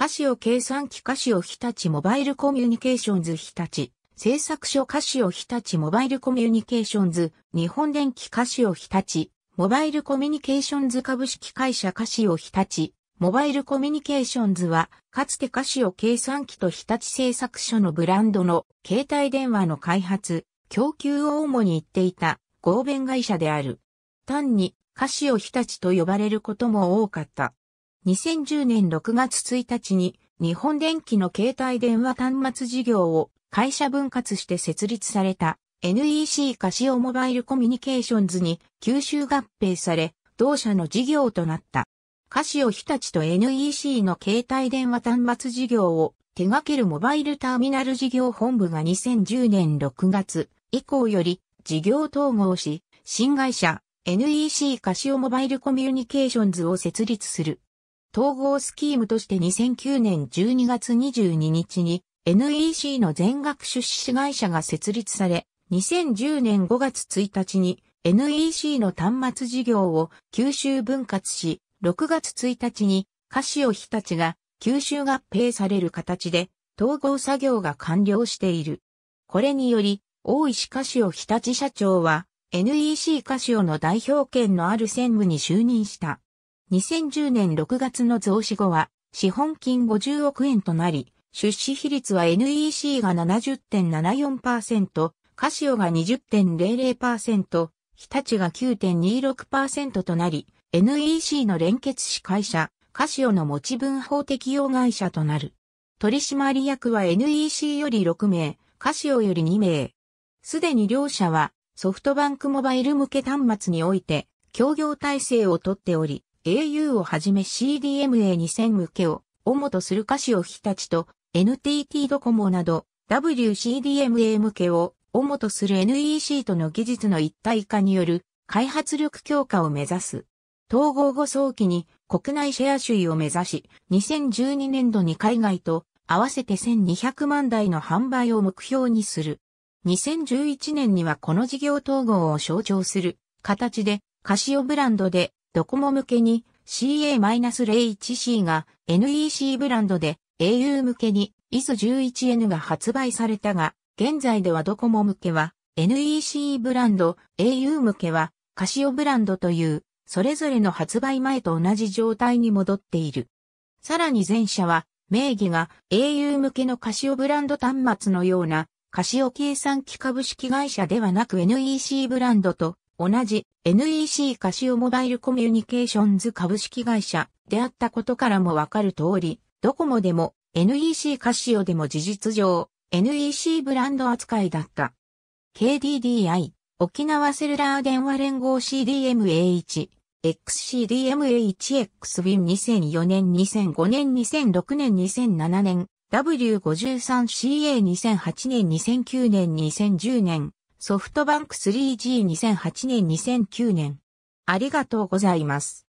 カシオ計算機カシオ日立モバイルコミュニケーションズ日立、製作所カシオ日立モバイルコミュニケーションズ、日本電機カシオ日立、モバイルコミュニケーションズ株式会社カシオ日立、モバイルコミュニケーションズは、かつてカシオ計算機と日立製作所のブランドの携帯電話の開発、供給を主に言っていた合弁会社である。単にカシオ日立と呼ばれることも多かった。2010年6月1日に日本電機の携帯電話端末事業を会社分割して設立された NEC カシオモバイルコミュニケーションズに吸収合併され、同社の事業となった。カシオ日立と NEC の携帯電話端末事業を手掛けるモバイルターミナル事業本部が2010年6月以降より事業統合し、新会社 NEC カシオモバイルコミュニケーションズを設立する。統合スキームとして2009年12月22日に NEC の全額出資会社が設立され、2010年5月1日に NEC の端末事業を九州分割し、6月1日にカシオ日立が九州合併される形で統合作業が完了している。これにより、大石カシオ日立社長は NEC カシオの代表権のある専務に就任した。2010年6月の増資後は、資本金50億円となり、出資比率は NEC が70.74%、カシオが20.00%、日立が9.26%となり、NEC の連結子会社、カシオの持ち分法適用会社となる。取締役は NEC より6名、カシオより2名。すでに両社はソフトバンクモバイル向け端末において協業体制をとっており、au をはじめ CDMA2000 向けを、主とするカシオ日立と NTT ドコモなど WCDMA 向けを主とする NEC との技術の一体化による開発力強化を目指す。統合後早期に国内シェア首位を目指し、2012年度に海外と合わせて1200万台の販売を目標にする。2011年にはこの事業統合を象徴する形でカシオブランドでドコモ向けに CA-01C が NEC ブランドで au 向けに IS11N が発売されたが、現在ではドコモ向けは NEC ブランド、au 向けはカシオブランドという、それぞれの発売前と同じ状態に戻っている。さらに前者は、名義が au 向けのカシオブランド端末のような、カシオ計算機株式会社ではなく NEC ブランドと同じ NEC カシオモバイルコミュニケーションズ株式会社であったことからもわかる通り、ドコモでも NEC カシオでも事実上 NEC ブランド扱いだった。KDDI 沖縄セルラー電話連合 CDMA1 XCDMA1X 便2004年2005年2006年2007年 W53CA2008 年2009年2010年ソフトバンク 3G2008 年2009年。ありがとうございます。